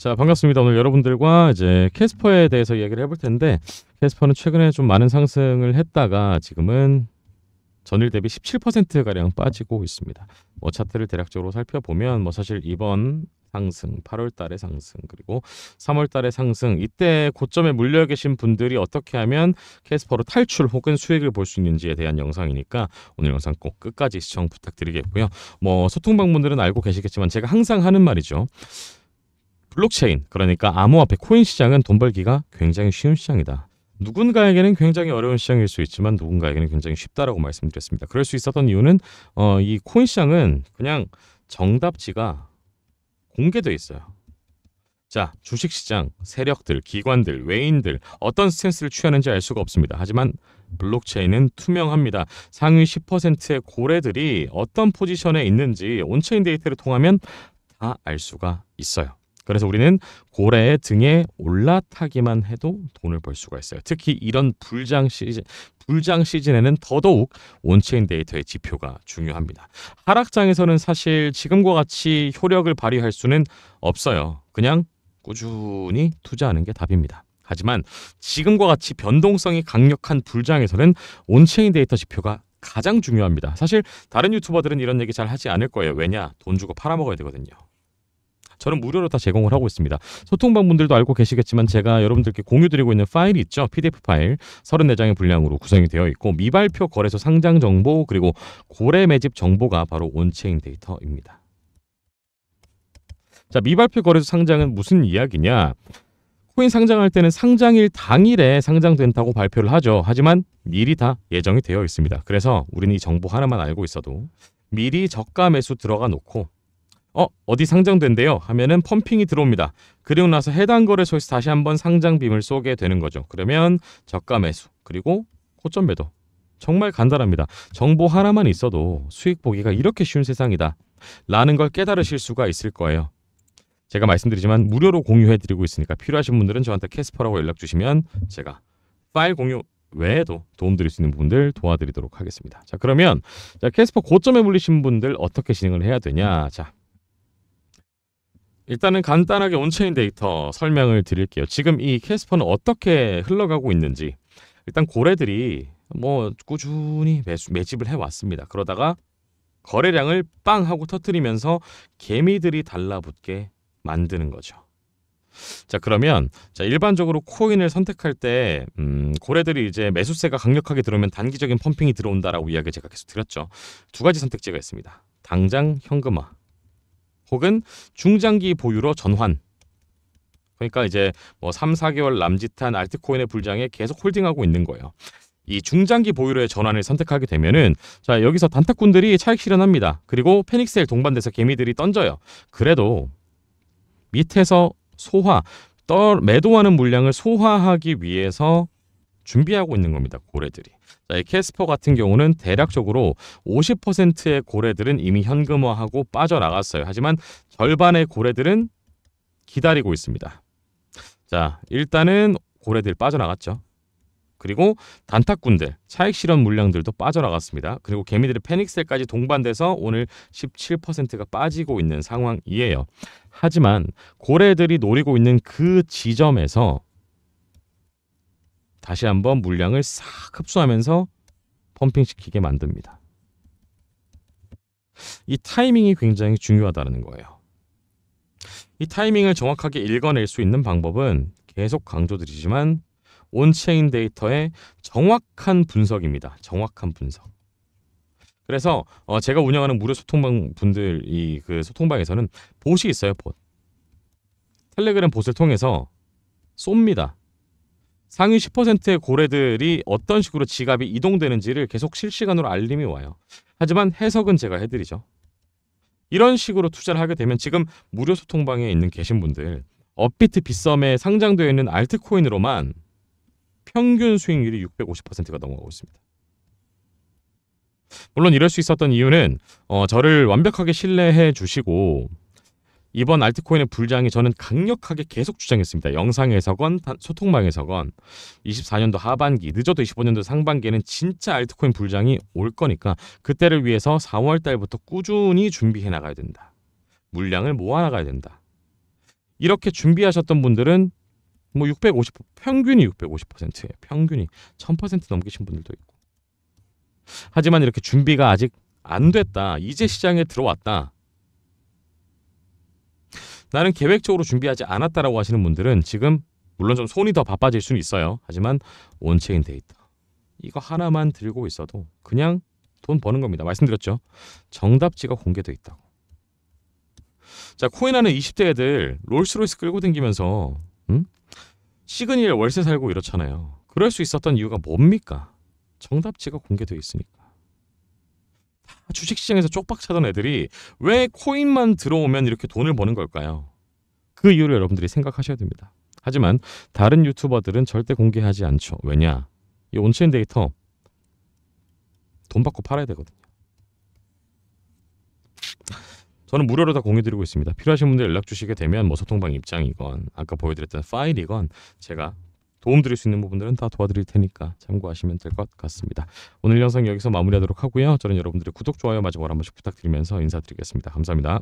자 반갑습니다. 오늘 여러분들과 이제 캐스퍼에 대해서 얘기를 해볼 텐데 캐스퍼는 최근에 좀 많은 상승을 했다가 지금은 전일 대비 17% 가량 빠지고 있습니다. 뭐 차트를 대략적으로 살펴보면 뭐 사실 이번 상승, 8월 달의 상승, 그리고 3월 달의 상승 이때 고점에 물려 계신 분들이 어떻게 하면 캐스퍼로 탈출 혹은 수익을 볼 수 있는지에 대한 영상이니까 오늘 영상 꼭 끝까지 시청 부탁드리겠고요. 뭐 소통 방문들은 알고 계시겠지만 제가 항상 하는 말이죠. 블록체인 그러니까 암호화폐 코인 시장은 돈 벌기가 굉장히 쉬운 시장이다. 누군가에게는 굉장히 어려운 시장일 수 있지만 누군가에게는 굉장히 쉽다라고 말씀드렸습니다. 그럴 수 있었던 이유는 어, 이 코인 시장은 그냥 정답지가 공개돼 있어요. 자, 주식시장, 세력들, 기관들, 외인들 어떤 스탠스를 취하는지 알 수가 없습니다. 하지만 블록체인은 투명합니다. 상위 10%의 고래들이 어떤 포지션에 있는지 온체인 데이터를 통하면 다 알 수가 있어요. 그래서 우리는 고래의 등에 올라타기만 해도 돈을 벌 수가 있어요. 특히 이런 불장 시즌, 불장 시즌에는 더더욱 온체인 데이터의 지표가 중요합니다. 하락장에서는 사실 지금과 같이 효력을 발휘할 수는 없어요. 그냥 꾸준히 투자하는 게 답입니다. 하지만 지금과 같이 변동성이 강력한 불장에서는 온체인 데이터 지표가 가장 중요합니다. 사실 다른 유튜버들은 이런 얘기 잘 하지 않을 거예요. 왜냐? 돈 주고 팔아먹어야 되거든요. 저는 무료로 다 제공을 하고 있습니다. 소통방 분들도 알고 계시겠지만 제가 여러분들께 공유드리고 있는 파일이 있죠. PDF 파일 34장의 분량으로 구성이 되어 있고 미발표 거래소 상장 정보 그리고 고래 매집 정보가 바로 온체인 데이터입니다. 자, 미발표 거래소 상장은 무슨 이야기냐? 코인 상장할 때는 상장일 당일에 상장된다고 발표를 하죠. 하지만 미리 다 예정이 되어 있습니다. 그래서 우리는 이 정보 하나만 알고 있어도 미리 저가 매수 들어가 놓고 어 어디 상장된대요 하면은 펌핑이 들어옵니다. 그리고 나서 해당 거래소에서 다시 한번 상장빔을 쏘게 되는 거죠. 그러면 저가 매수 그리고 고점 매도 정말 간단합니다. 정보 하나만 있어도 수익 보기가 이렇게 쉬운 세상이다 라는 걸 깨달으실 수가 있을 거예요. 제가 말씀드리지만 무료로 공유해드리고 있으니까 필요하신 분들은 저한테 캐스퍼라고 연락 주시면 제가 파일 공유 외에도 도움드릴 수 있는 부분들 도와드리도록 하겠습니다. 자 그러면 자, 캐스퍼 고점에 물리신 분들 어떻게 진행을 해야 되냐 자 일단은 간단하게 온체인 데이터 설명을 드릴게요. 지금 이 캐스퍼는 어떻게 흘러가고 있는지 일단 고래들이 뭐 꾸준히 매수, 매집을 해왔습니다. 그러다가 거래량을 빵 하고 터트리면서 개미들이 달라붙게 만드는 거죠. 자 그러면 자 일반적으로 코인을 선택할 때 음, 고래들이 이제 매수세가 강력하게 들어오면 단기적인 펌핑이 들어온다라고 이야기 제가 계속 드렸죠. 두 가지 선택지가 있습니다. 당장 현금화 혹은 중장기 보유로 전환. 그러니까 이제 뭐 3, 4개월 남짓한 알트코인의 불장에 계속 홀딩하고 있는 거예요. 이 중장기 보유로의 전환을 선택하게 되면은 자 여기서 단타꾼들이 차익 실현합니다. 그리고 페닉셀 동반돼서 개미들이 던져요. 그래도 밑에서 소화, 떠, 매도하는 물량을 소화하기 위해서 준비하고 있는 겁니다. 고래들이. 자, 이 캐스퍼 같은 경우는 대략적으로 50%의 고래들은 이미 현금화하고 빠져나갔어요. 하지만 절반의 고래들은 기다리고 있습니다. 자, 일단은 고래들 빠져나갔죠. 그리고 단타꾼들, 차익 실현 물량들도 빠져나갔습니다. 그리고 개미들의 패닉셀까지 동반돼서 오늘 17%가 빠지고 있는 상황이에요. 하지만 고래들이 노리고 있는 그 지점에서 다시 한번 물량을 싹 흡수하면서 펌핑시키게 만듭니다. 이 타이밍이 굉장히 중요하다는 거예요. 이 타이밍을 정확하게 읽어낼 수 있는 방법은 계속 강조드리지만 온체인 데이터의 정확한 분석입니다. 정확한 분석. 그래서 어 제가 운영하는 무료 소통방 분들 이 그 소통방에서는 보시 있어요. 봇. 텔레그램 보스를 통해서 쏩니다. 상위 10%의 고래들이 어떤 식으로 지갑이 이동되는지를 계속 실시간으로 알림이 와요. 하지만 해석은 제가 해드리죠. 이런 식으로 투자를 하게 되면 지금 무료 소통방에 있는 계신 분들 업비트 빗썸에 상장되어 있는 알트코인으로만 평균 수익률이 650%가 넘어가고 있습니다. 물론 이럴 수 있었던 이유는 어, 저를 완벽하게 신뢰해 주시고 이번 알트코인의 불장이 저는 강력하게 계속 주장했습니다. 영상에서건 소통방에서건 24년도 하반기 늦어도 25년도 상반기에는 진짜 알트코인 불장이 올 거니까 그때를 위해서 4월 달부터 꾸준히 준비해 나가야 된다. 물량을 모아 나가야 된다. 이렇게 준비하셨던 분들은 뭐 650 평균이 650%예요. 평균이 1000% 넘기신 분들도 있고. 하지만 이렇게 준비가 아직 안 됐다. 이제 시장에 들어왔다. 나는 계획적으로 준비하지 않았다라고 하시는 분들은 지금 물론 좀 손이 더 바빠질 수는 있어요. 하지만 온체인 데이터 이거 하나만 들고 있어도 그냥 돈 버는 겁니다. 말씀드렸죠. 정답지가 공개돼 있다고. 자 코인하는 20대 애들 롤스로이스 끌고 댕기면서 음? 시그니엘 월세 살고 이렇잖아요. 그럴 수 있었던 이유가 뭡니까? 정답지가 공개돼 있으니까. 주식시장에서 쪽박차던 애들이 왜 코인만 들어오면 이렇게 돈을 버는 걸까요? 그 이유를 여러분들이 생각하셔야 됩니다. 하지만 다른 유튜버들은 절대 공개하지 않죠. 왜냐? 이 온체인 데이터 돈 받고 팔아야 되거든요. 저는 무료로 다 공유드리고 있습니다. 필요하신 분들 연락 주시게 되면 뭐 소통방 입장이건 아까 보여드렸던 파일이건 제가 도움드릴 수 있는 부분들은 다 도와드릴 테니까 참고하시면 될 것 같습니다. 오늘 영상 여기서 마무리하도록 하고요. 저는 여러분들의 구독, 좋아요 마지막으로 한 번씩 부탁드리면서 인사드리겠습니다. 감사합니다.